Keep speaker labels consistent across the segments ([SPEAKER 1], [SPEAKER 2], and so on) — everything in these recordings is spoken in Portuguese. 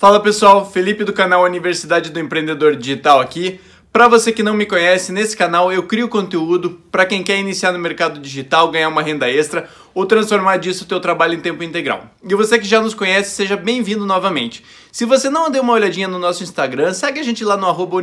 [SPEAKER 1] Fala pessoal, Felipe do canal Universidade do Empreendedor Digital aqui. Para você que não me conhece, nesse canal eu crio conteúdo para quem quer iniciar no mercado digital, ganhar uma renda extra ou transformar disso o teu trabalho em tempo integral. E você que já nos conhece, seja bem-vindo novamente. Se você não deu uma olhadinha no nosso Instagram, segue a gente lá no arroba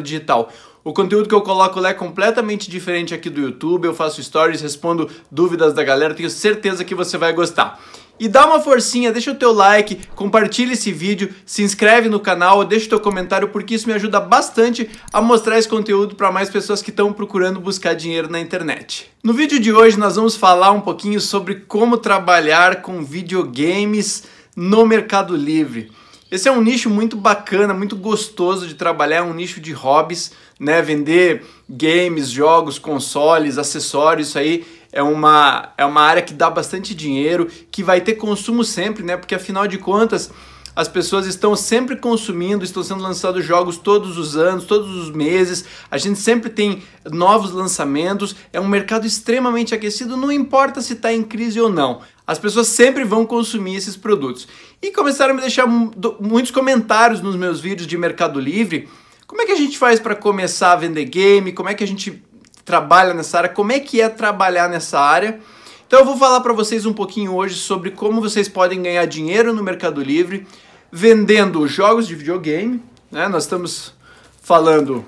[SPEAKER 1] Digital. O conteúdo que eu coloco lá é completamente diferente aqui do YouTube, eu faço stories, respondo dúvidas da galera, tenho certeza que você vai gostar. E dá uma forcinha, deixa o teu like, compartilha esse vídeo, se inscreve no canal, deixa o teu comentário porque isso me ajuda bastante a mostrar esse conteúdo para mais pessoas que estão procurando buscar dinheiro na internet. No vídeo de hoje nós vamos falar um pouquinho sobre como trabalhar com videogames no Mercado Livre. Esse é um nicho muito bacana, muito gostoso de trabalhar, é um nicho de hobbies, né? Vender games, jogos, consoles, acessórios, isso aí é uma, é uma área que dá bastante dinheiro, que vai ter consumo sempre, né? Porque afinal de contas, as pessoas estão sempre consumindo, estão sendo lançados jogos todos os anos, todos os meses, a gente sempre tem novos lançamentos, é um mercado extremamente aquecido, não importa se está em crise ou não. As pessoas sempre vão consumir esses produtos. E começaram a me deixar muitos comentários nos meus vídeos de Mercado Livre. Como é que a gente faz para começar a vender game? Como é que a gente trabalha nessa área, como é que é trabalhar nessa área. Então eu vou falar para vocês um pouquinho hoje sobre como vocês podem ganhar dinheiro no Mercado Livre vendendo jogos de videogame, né? Nós estamos falando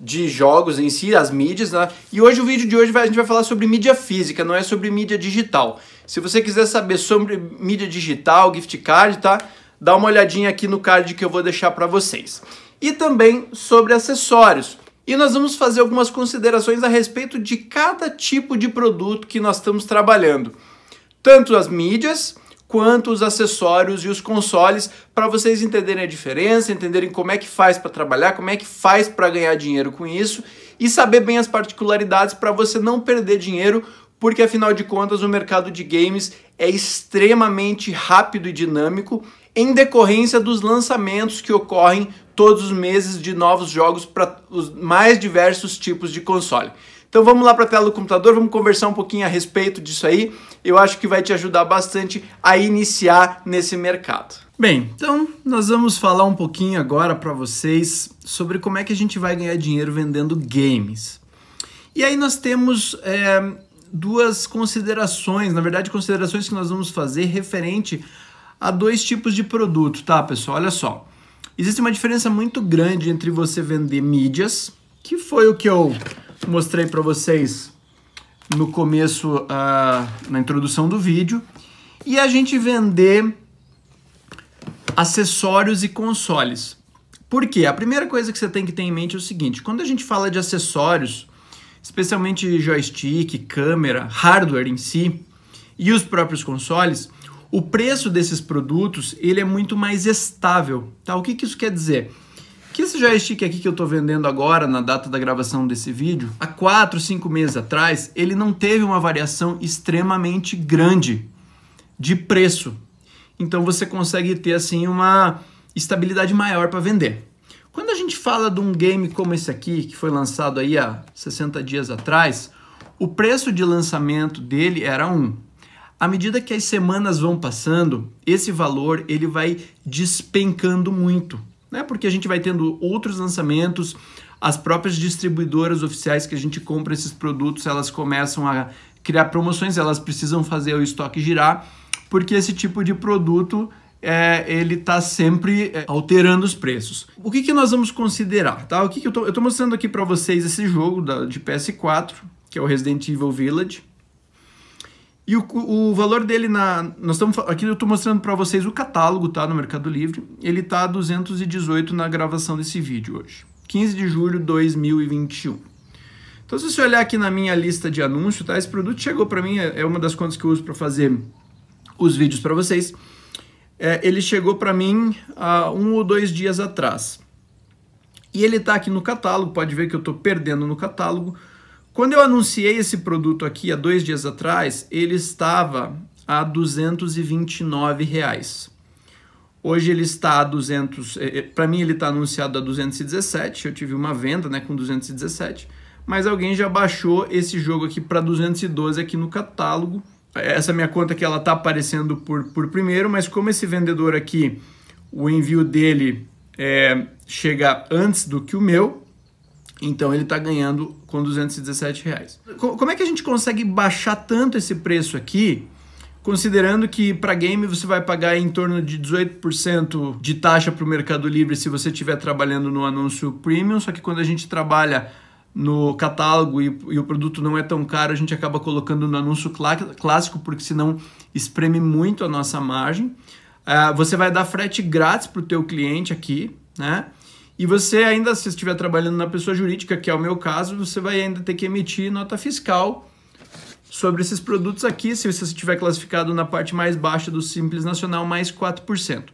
[SPEAKER 1] de jogos em si, as mídias, né? E hoje o vídeo de hoje vai, a gente vai falar sobre mídia física, não é sobre mídia digital. Se você quiser saber sobre mídia digital, gift card, tá? Dá uma olhadinha aqui no card que eu vou deixar para vocês. E também sobre acessórios e nós vamos fazer algumas considerações a respeito de cada tipo de produto que nós estamos trabalhando, tanto as mídias quanto os acessórios e os consoles, para vocês entenderem a diferença, entenderem como é que faz para trabalhar, como é que faz para ganhar dinheiro com isso e saber bem as particularidades para você não perder dinheiro, porque afinal de contas o mercado de games é extremamente rápido e dinâmico em decorrência dos lançamentos que ocorrem todos os meses de novos jogos para os mais diversos tipos de console. Então vamos lá para a tela do computador, vamos conversar um pouquinho a respeito disso aí. Eu acho que vai te ajudar bastante a iniciar nesse mercado. Bem, então nós vamos falar um pouquinho agora para vocês sobre como é que a gente vai ganhar dinheiro vendendo games. E aí nós temos é, duas considerações, na verdade considerações que nós vamos fazer referente a dois tipos de produto, tá pessoal? Olha só. Existe uma diferença muito grande entre você vender mídias, que foi o que eu mostrei para vocês no começo, uh, na introdução do vídeo, e a gente vender acessórios e consoles. Por quê? A primeira coisa que você tem que ter em mente é o seguinte: quando a gente fala de acessórios, especialmente joystick, câmera, hardware em si e os próprios consoles, o preço desses produtos ele é muito mais estável. Tá? O que, que isso quer dizer? Que esse joystick aqui que eu estou vendendo agora, na data da gravação desse vídeo, há 4, 5 meses atrás, ele não teve uma variação extremamente grande de preço. Então você consegue ter assim uma estabilidade maior para vender. Quando a gente fala de um game como esse aqui, que foi lançado aí há 60 dias atrás, o preço de lançamento dele era um. À medida que as semanas vão passando, esse valor ele vai despencando muito, né? Porque a gente vai tendo outros lançamentos, as próprias distribuidoras oficiais que a gente compra esses produtos, elas começam a criar promoções, elas precisam fazer o estoque girar, porque esse tipo de produto é, ele está sempre é, alterando os preços. O que, que nós vamos considerar? Tá? O que, que eu estou mostrando aqui para vocês esse jogo da, de PS4, que é o Resident Evil Village. E o, o valor dele na. Nós estamos aqui, eu estou mostrando para vocês o catálogo, tá? No Mercado Livre. Ele tá 218 na gravação desse vídeo hoje. 15 de julho de 2021. Então, se você olhar aqui na minha lista de anúncio, tá? Esse produto chegou para mim, é, é uma das contas que eu uso para fazer os vídeos para vocês. É, ele chegou para mim há um ou dois dias atrás. E ele está aqui no catálogo, pode ver que eu estou perdendo no catálogo quando eu anunciei esse produto aqui há dois dias atrás, ele estava a 229 reais. Hoje ele está a 200, é, é, para mim ele está anunciado a 217, eu tive uma venda né, com 217, mas alguém já baixou esse jogo aqui para 212 aqui no catálogo. Essa é minha conta que ela está aparecendo por, por primeiro, mas como esse vendedor aqui, o envio dele é, chega antes do que o meu, então ele está ganhando com 217 reais. Como é que a gente consegue baixar tanto esse preço aqui, considerando que para game você vai pagar em torno de 18% de taxa para o Mercado Livre se você estiver trabalhando no anúncio premium, só que quando a gente trabalha no catálogo e, e, o produto não é tão caro, a gente acaba colocando no anúncio clá clássico, porque senão espreme muito a nossa margem. Uh, você vai dar frete grátis para o teu cliente aqui, né? E você ainda, se estiver trabalhando na pessoa jurídica, que é o meu caso, você vai ainda ter que emitir nota fiscal sobre esses produtos aqui, se você estiver classificado na parte mais baixa do Simples Nacional, mais 4%.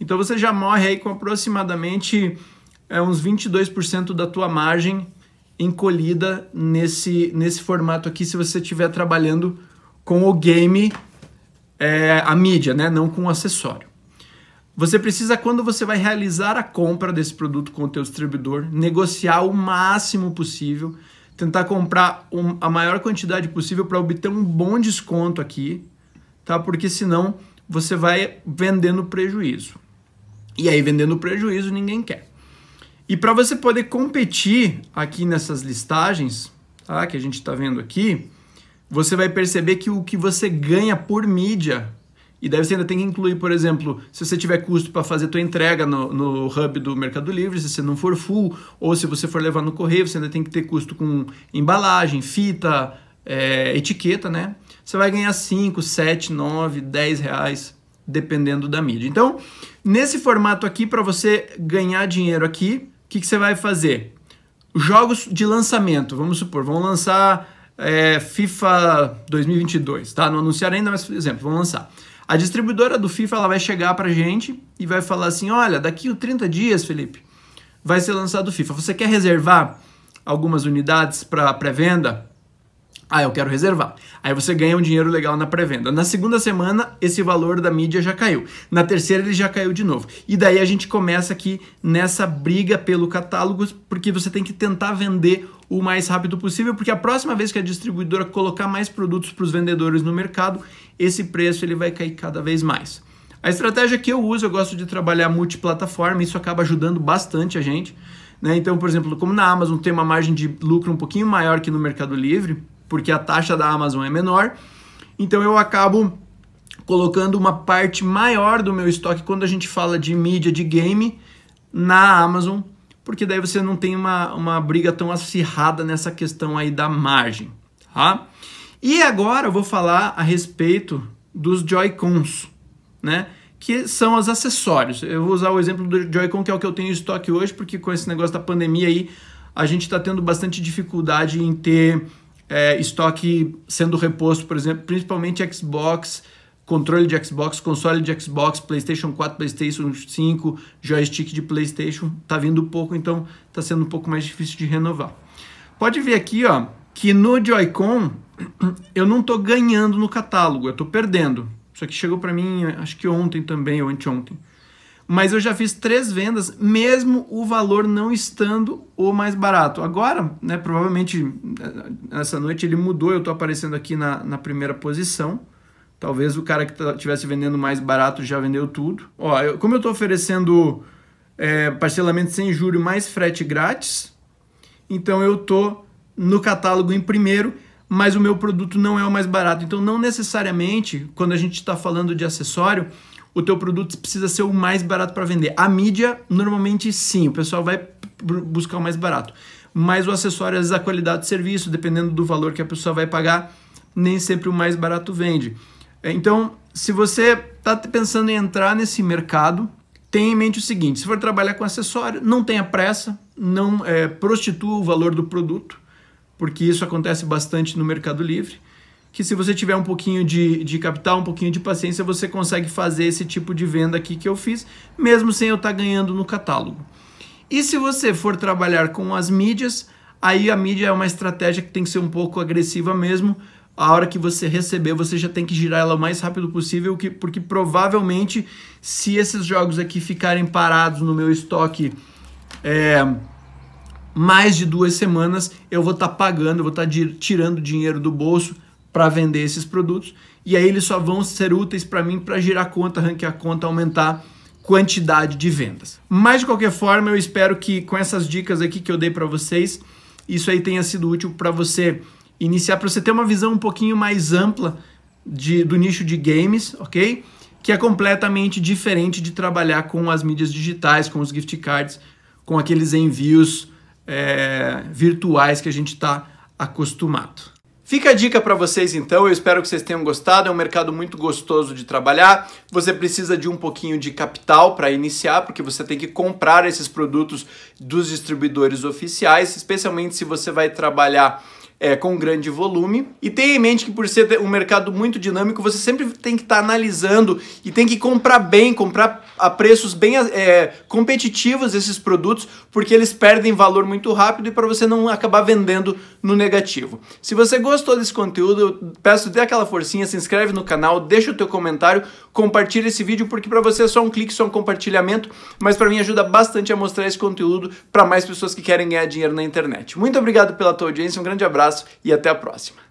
[SPEAKER 1] Então você já morre aí com aproximadamente é, uns 22% da tua margem encolhida nesse, nesse formato aqui, se você estiver trabalhando com o game, é, a mídia, né? não com o acessório. Você precisa, quando você vai realizar a compra desse produto com o teu distribuidor, negociar o máximo possível, tentar comprar um, a maior quantidade possível para obter um bom desconto aqui, tá? Porque senão você vai vendendo prejuízo. E aí vendendo prejuízo ninguém quer. E para você poder competir aqui nessas listagens, tá? Que a gente está vendo aqui, você vai perceber que o que você ganha por mídia e daí você ainda tem que incluir, por exemplo, se você tiver custo para fazer tua entrega no, no hub do Mercado Livre, se você não for full, ou se você for levar no correio, você ainda tem que ter custo com embalagem, fita, é, etiqueta, né? Você vai ganhar 5, 7, 9, 10 reais, dependendo da mídia. Então, nesse formato aqui, para você ganhar dinheiro aqui, o que, que você vai fazer? Jogos de lançamento, vamos supor, vão lançar é, FIFA 2022, tá? Não anunciaram ainda, mas, por exemplo, vão lançar. A distribuidora do FIFA ela vai chegar pra gente e vai falar assim: olha, daqui a 30 dias, Felipe, vai ser lançado o FIFA. Você quer reservar algumas unidades para pré-venda? Ah, eu quero reservar. Aí você ganha um dinheiro legal na pré-venda. Na segunda semana, esse valor da mídia já caiu. Na terceira, ele já caiu de novo. E daí a gente começa aqui nessa briga pelo catálogo, porque você tem que tentar vender o mais rápido possível, porque a próxima vez que a distribuidora colocar mais produtos para os vendedores no mercado, esse preço ele vai cair cada vez mais. A estratégia que eu uso, eu gosto de trabalhar multiplataforma, isso acaba ajudando bastante a gente. Né? Então, por exemplo, como na Amazon tem uma margem de lucro um pouquinho maior que no Mercado Livre, porque a taxa da Amazon é menor, então eu acabo colocando uma parte maior do meu estoque quando a gente fala de mídia de game na Amazon porque daí você não tem uma, uma briga tão acirrada nessa questão aí da margem, tá? E agora eu vou falar a respeito dos Joy-Cons, né? Que são os acessórios. Eu vou usar o exemplo do Joy-Con, que é o que eu tenho em estoque hoje, porque com esse negócio da pandemia aí, a gente está tendo bastante dificuldade em ter é, estoque sendo reposto, por exemplo, principalmente Xbox controle de Xbox, console de Xbox, PlayStation 4, PlayStation 5, joystick de PlayStation, tá vindo pouco, então tá sendo um pouco mais difícil de renovar. Pode ver aqui, ó, que no Joy-Con eu não tô ganhando no catálogo, eu tô perdendo. Isso aqui chegou para mim, acho que ontem também ou anteontem. Mas eu já fiz três vendas, mesmo o valor não estando o mais barato. Agora, né, provavelmente eh, essa noite ele mudou, eu tô aparecendo aqui na, na primeira posição Talvez o cara que estivesse tá, vendendo mais barato já vendeu tudo. Ó, eu, como eu estou oferecendo é, parcelamento sem juros mais frete grátis, então eu estou no catálogo em primeiro, mas o meu produto não é o mais barato. Então não necessariamente, quando a gente está falando de acessório, o teu produto precisa ser o mais barato para vender. A mídia, normalmente sim, o pessoal vai buscar o mais barato. Mas o acessório, às vezes, a qualidade do serviço, dependendo do valor que a pessoa vai pagar, nem sempre o mais barato vende. É, então, se você está pensando em entrar nesse mercado, tenha em mente o seguinte: se for trabalhar com acessório, não tenha pressa, não é, prostitua o valor do produto, porque isso acontece bastante no Mercado Livre. Que se você tiver um pouquinho de, de capital, um pouquinho de paciência, você consegue fazer esse tipo de venda aqui que eu fiz, mesmo sem eu estar tá ganhando no catálogo. E se você for trabalhar com as mídias, aí a mídia é uma estratégia que tem que ser um pouco agressiva mesmo a hora que você receber, você já tem que girar ela o mais rápido possível, porque provavelmente, se esses jogos aqui ficarem parados no meu estoque é, mais de duas semanas, eu vou estar tá pagando, eu vou estar tá tirando dinheiro do bolso para vender esses produtos. E aí eles só vão ser úteis para mim para girar conta, ranquear conta, aumentar quantidade de vendas. Mas de qualquer forma, eu espero que com essas dicas aqui que eu dei para vocês, isso aí tenha sido útil para você iniciar para você ter uma visão um pouquinho mais ampla de, do nicho de games, ok? Que é completamente diferente de trabalhar com as mídias digitais, com os gift cards, com aqueles envios é, virtuais que a gente está acostumado. Fica a dica para vocês então, eu espero que vocês tenham gostado. É um mercado muito gostoso de trabalhar. Você precisa de um pouquinho de capital para iniciar, porque você tem que comprar esses produtos dos distribuidores oficiais, especialmente se você vai trabalhar é, com grande volume. E tenha em mente que por ser um mercado muito dinâmico, você sempre tem que estar tá analisando e tem que comprar bem, comprar a preços bem é, competitivos esses produtos, porque eles perdem valor muito rápido e para você não acabar vendendo no negativo. Se você gostou desse conteúdo, eu peço dê aquela forcinha, se inscreve no canal, deixa o teu comentário, compartilha esse vídeo, porque para você é só um clique, só um compartilhamento, mas para mim ajuda bastante a mostrar esse conteúdo para mais pessoas que querem ganhar dinheiro na internet. Muito obrigado pela tua audiência, um grande abraço abraço e até a próxima.